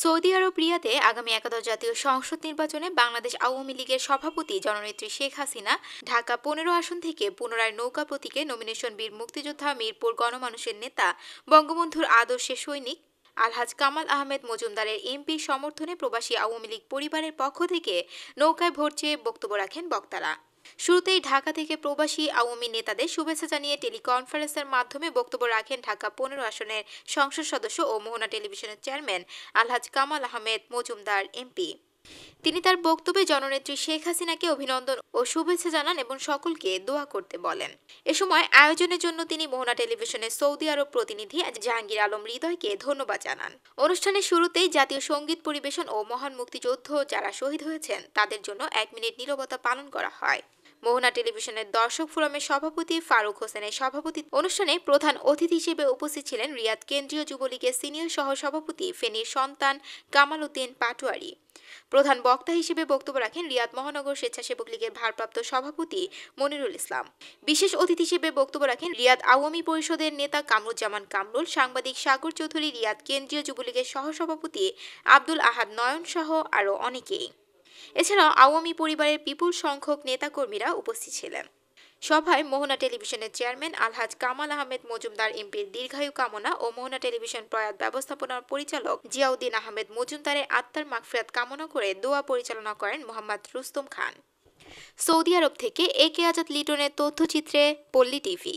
Saudi আরব রিয়াতে আগামী একাদশ জাতীয় সংসদ নির্বাচনে বাংলাদেশ আওয়ামী লীগের সভাপতি জননেত্রী শেখ হাসিনা ঢাকা পনেরো আসন থেকে পুনরায় নৌকা প্রতীকে নমিনেশন বীর মুক্তিযোদ্ধা মিরপুর গণমানুষের নেতা বঙ্গবন্ধুর আদর্শে সৈনিক আলহাজ কামাল আহমেদ মজুমদারের এমপি সমর্থনে প্রবাসী আওয়ামী লীগ পরিবারের পক্ষ থেকে নৌকায় ভোট চেয়ে বক্তব্য রাখেন বক্তারা শুরুতেই ঢাকা থেকে প্রবাসী আওয়ামী নেতাদের শুভেচ্ছা জানিয়ে টেলিকনফারেন্সের মাধ্যমে বক্তব্য রাখেন ঢাকা পনেরো আসনের সংসদ সদস্য ও মোহনা টেলিভিশনের চেয়ারম্যান আলহাজ কামাল আহমেদ মজুমদার এমপি তিনি তার বক্তব্যে জননেত্রী শেখ হাসিনাকে অভিনন্দন ও শুভেচ্ছা জানান এবং সকলকে দোয়া করতে বলেন এ সময় আয়োজনের জন্য তিনি মোহনা টেলিভিশনের সৌদি আরব প্রতিনিধি জাহাঙ্গীর আলম হৃদয়কে ধন্যবাদ জানান অনুষ্ঠানের শুরুতেই জাতীয় সঙ্গীত পরিবেশন ও মহান মুক্তিযুদ্ধ যারা শহীদ হয়েছেন তাদের জন্য এক মিনিট নিরবতা পালন করা হয় মোহনা টেলিভিশনের দর্শক ফোরামের সভাপতি ফারুক হোসেনের সভাপতি অনুষ্ঠানে প্রধান অতিথি হিসেবে উপস্থিত ছিলেন রিয়াদ কেন্দ্রীয় যুবলীগের সিনিয়র সহ সভাপতি ফেনীর সন্তান কামাল উদ্দিন পাটোয়ারি প্রধান বক্তা হিসেবে বক্তব্য রাখেন রিয়াদ মহানগর স্বেচ্ছাসেবক লীগের ভারপ্রাপ্ত সভাপতি মনিরুল ইসলাম বিশেষ অতিথি হিসেবে বক্তব্য রাখেন রিয়াদ আওয়ামী পরিষদের নেতা কামরুজ্জামান কামরুল সাংবাদিক সাগর চৌধুরী রিয়াদ কেন্দ্রীয় যুবলীগের সহসভাপতি আব্দুল আহাদ নয়ন সহ আরও অনেকেই এছাড়াও আওয়ামী পরিবারের বিপুল সংখ্যক নেতাকর্মীরা উপস্থিত ছিলেন সভায় মোহনা টেলিভিশনের চেয়ারম্যান আলহাজ কামাল আহমেদ মজুমদার এমপির দীর্ঘায়ু কামনা ও মোহনা টেলিভিশন প্রয়াত ব্যবস্থাপনার পরিচালক জিয়াউদ্দিন আহমেদ মজুমদারের আত্মার মাগফিরাত কামনা করে দোয়া পরিচালনা করেন মোহাম্মদ রুস্তম খান সৌদি আরব থেকে এ কে আজাদ লিটনের তথ্যচিত্রে পল্লী টিভি